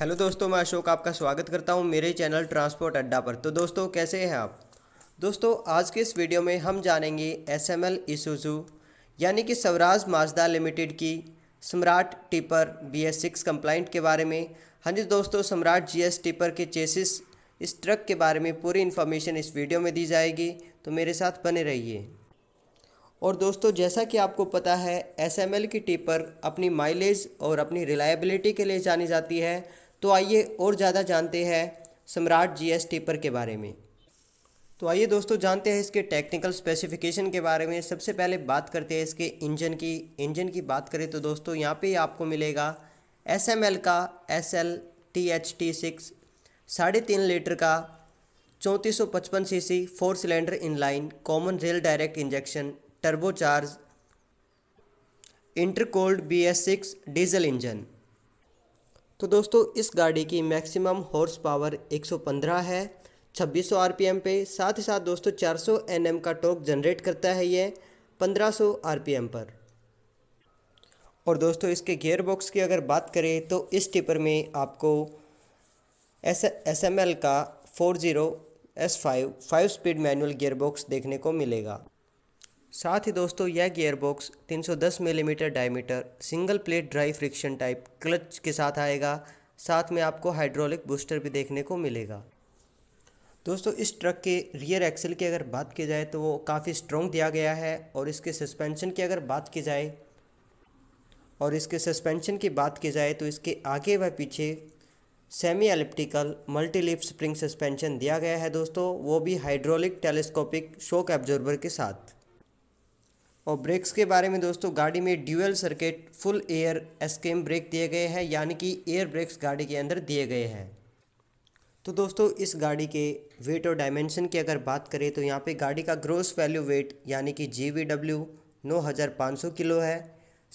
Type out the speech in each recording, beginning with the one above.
hello दोस्तों मैं अशोक आपका स्वागत करता हूं मेरे चैनल ट्रांसपोर्ट अड्डा पर तो दोस्तों कैसे हैं आप दोस्तों आज के इस वीडियो में हम जानेंगे एस एम एल यानी कि स्वराज माजदा लिमिटेड की Samrat tipper B S six complaint के बारे में हाँ जी दोस्तों सम्राट जी एस टिपर के चेसिस इस ट्रक के बारे में पूरी इन्फॉर्मेशन इस वीडियो में दी जाएगी तो मेरे साथ बने रहिए और दोस्तों जैसा कि आपको पता है एस एम एल की टिपर अपनी माइलेज और अपनी रिलायबिलिटी के लिए जानी जाती है तो आइए और ज़्यादा जानते हैं सम्राट जी एस टेपर के बारे में तो आइए दोस्तों जानते हैं इसके टेक्निकल स्पेसिफिकेशन के बारे में सबसे पहले बात करते हैं इसके इंजन की इंजन की बात करें तो दोस्तों यहाँ पे आपको मिलेगा एस एम एल का S L T H T six साढ़े तीन लीटर का चौंतीस सौ पचपन C C four cylinder inline common rail direct injection turbocharge intercooled B S six diesel engine तो दोस्तों इस गाड़ी की मैक्सिमम हॉर्स पावर 115 है 2600 आरपीएम पे साथ ही साथ दोस्तों 400 एनएम का टॉक जनरेट करता है ये 1500 आरपीएम पर और दोस्तों इसके गियर बॉक्स की अगर बात करें तो इस टिपर में आपको एस एस एम एल का four zero S five five speed manual gear box देखने को मिलेगा साथ ही दोस्तों यह gearbox 310 millimetre diameter single plate dry friction type clutch के साथ आएगा साथ में आपको हाइड्रोलिक बूस्टर भी देखने को मिलेगा दोस्तों इस ट्रक के रियर एक्सल की अगर बात की जाए तो वो काफ़ी स्ट्रॉन्ग दिया गया है और इसके सस्पेंशन की अगर बात की जाए और इसके सस्पेंशन की बात की जाए तो इसके आगे व पीछे semi elliptical multileaf spring suspension दिया गया है दोस्तों वो भी हाइड्रोलिक टेलीस्कोपिक शोक एब्जॉर्बर के साथ और ब्रेक्स के बारे में दोस्तों गाड़ी में dual circuit full air S cam brake दिए गए हैं यानी कि एयर ब्रेक्स गाड़ी के अंदर दिए गए हैं तो दोस्तों इस गाड़ी के वेट और डायमेंशन की अगर बात करें तो यहाँ पे गाड़ी का ग्रोस वैल्यू वेट यानी कि जी वी डब्ल्यू नौ हज़ार पाँच सौ किलो है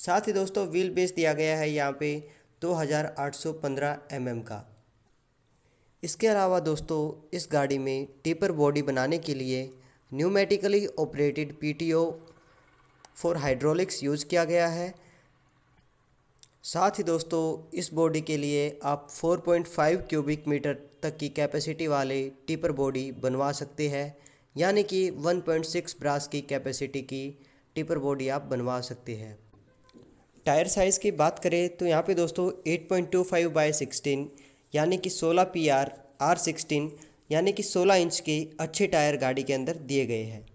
साथ ही दोस्तों व्हील बेस दिया गया है यहाँ पे दो हज़ार आठ सौ पंद्रह एम एम का इसके अलावा दोस्तों इस गाड़ी में टेपर बॉडी बनाने के लिए pneumatically operated P T O for hydraulics use किया गया है साथ ही दोस्तों इस बॉडी के लिए आप 4.5 क्यूबिक मीटर तक की कैपेसिटी वाले टिपर बॉडी बनवा सकते हैं यानी कि 1.6 ब्रास की कैपेसिटी की टिपर बॉडी आप बनवा सकते हैं टायर साइज़ की बात करें तो यहाँ पे दोस्तों 8.25 बाई सिक्सटीन यानी कि 16 पी आर आर सिक्सटीन यानी कि 16 इंच के अच्छे टायर गाड़ी के अंदर दिए गए हैं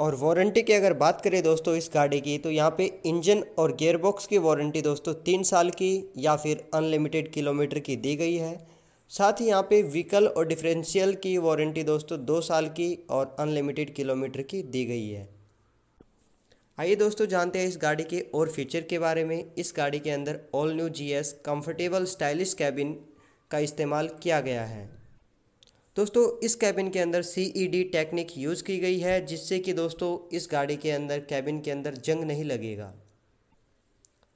और वारंटी की अगर बात करें दोस्तों इस गाड़ी की तो यहाँ पे इंजन और गेयरबॉक्स की वारंटी दोस्तों तीन साल की या फिर अनलिमिटेड किलोमीटर की दी गई है साथ ही यहाँ पे व्हीकल और डिफरेंशियल की वारंटी दोस्तों दो साल की और अनलिमिटेड किलोमीटर की दी गई है आइए दोस्तों जानते हैं इस गाड़ी के और फीचर के बारे में इस गाड़ी के अंदर all new G S comfortable stylish cabin का इस्तेमाल किया गया है दोस्तों इस कैबिन के अंदर C E D technique use की गई है जिससे कि दोस्तों इस गाड़ी के अंदर कैबिन के अंदर जंग नहीं लगेगा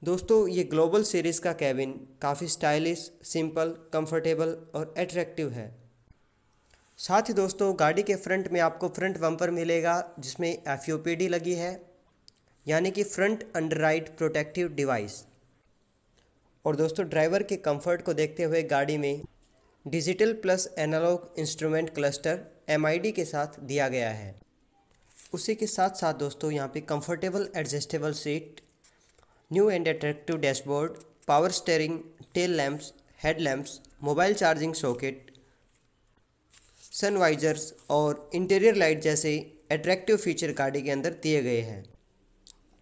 दोस्तों ये ग्लोबल सीरीज़ का कैबिन काफ़ी स्टाइलिश सिंपल कंफर्टेबल और अट्रैक्टिव है साथ ही दोस्तों गाड़ी के फ्रंट में आपको फ्रंट बम्पर मिलेगा जिसमें एफ लगी है यानी कि front under ride protective device और दोस्तों ड्राइवर के कंफर्ट को देखते हुए गाड़ी में digital plus analog instrument cluster M के साथ दिया गया है उसी के साथ साथ दोस्तों यहाँ पे comfortable adjustable seat new and attractive dashboard power steering tail lamps head lamps mobile charging socket sunvisors और इंटीरियर लाइट जैसे अट्रैक्टिव फीचर गाड़ी के अंदर दिए गए हैं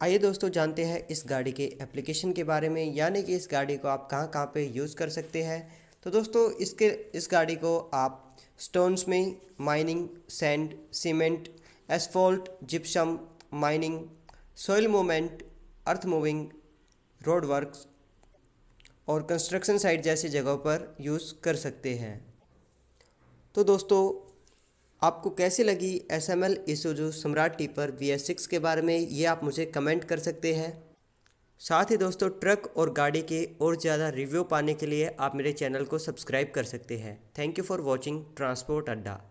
आइए दोस्तों जानते हैं इस गाड़ी के एप्लीकेशन के बारे में यानी कि इस गाड़ी को आप कहाँ कहाँ पे यूज़ कर सकते हैं तो दोस्तों इसके इस गाड़ी को आप स्टोन्स में mining sand cement asphalt gypsum mining soil movement earth moving road work और कंस्ट्रक्शन साइट जैसी जगहों पर यूज़ कर सकते हैं तो दोस्तों आपको कैसी लगी S M L Samrat tipper V S six के बारे में ये आप मुझे कमेंट कर सकते हैं साथ ही दोस्तों ट्रक और गाड़ी के और ज़्यादा रिव्यू पाने के लिए आप मेरे चैनल को सब्सक्राइब कर सकते हैं thank you for watching transport अड्डा